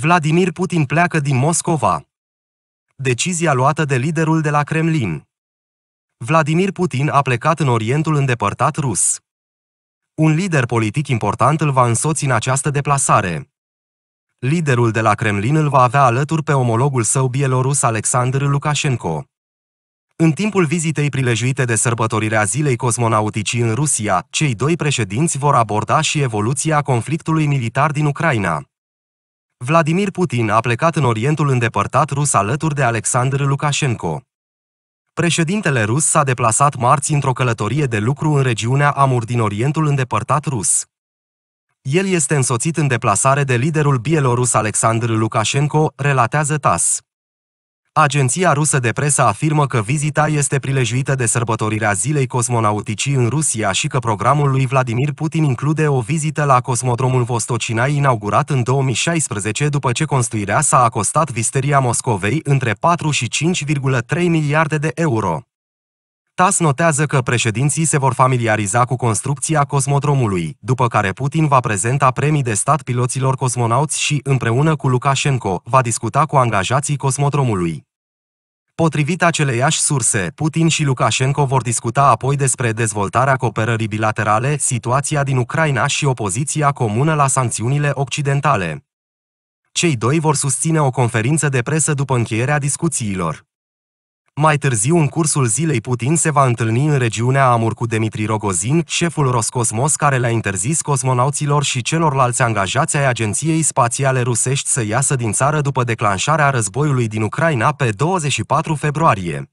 Vladimir Putin pleacă din Moscova. Decizia luată de liderul de la Kremlin. Vladimir Putin a plecat în Orientul îndepărtat rus. Un lider politic important îl va însoți în această deplasare. Liderul de la Kremlin îl va avea alături pe omologul său bielorus Alexandr Lukashenko. În timpul vizitei prilejuite de sărbătorirea Zilei Cosmonauticii în Rusia, cei doi președinți vor aborda și evoluția conflictului militar din Ucraina. Vladimir Putin a plecat în Orientul îndepărtat rus alături de Alexander Lukashenko. Președintele rus s-a deplasat marți într-o călătorie de lucru în regiunea Amur din Orientul îndepărtat rus. El este însoțit în deplasare de liderul bielorus Alexander Lukashenko, relatează TAS. Agenția rusă de presă afirmă că vizita este prilejuită de sărbătorirea Zilei Cosmonauticii în Rusia și că programul lui Vladimir Putin include o vizită la cosmodromul Vostocinai inaugurat în 2016 după ce construirea s-a acostat visteria Moscovei între 4 și 5,3 miliarde de euro. TAS notează că președinții se vor familiariza cu construcția cosmodromului, după care Putin va prezenta premii de stat piloților cosmonauți și, împreună cu Lukashenko, va discuta cu angajații cosmodromului. Potrivit aceleiași surse, Putin și Lukashenko vor discuta apoi despre dezvoltarea cooperării bilaterale, situația din Ucraina și opoziția comună la sancțiunile occidentale. Cei doi vor susține o conferință de presă după încheierea discuțiilor. Mai târziu, în cursul zilei, Putin se va întâlni în regiunea Amur cu Dmitri Rogozin, șeful Roscosmos care le-a interzis cosmonauților și celorlalți angajați ai Agenției Spațiale Rusești să iasă din țară după declanșarea războiului din Ucraina pe 24 februarie.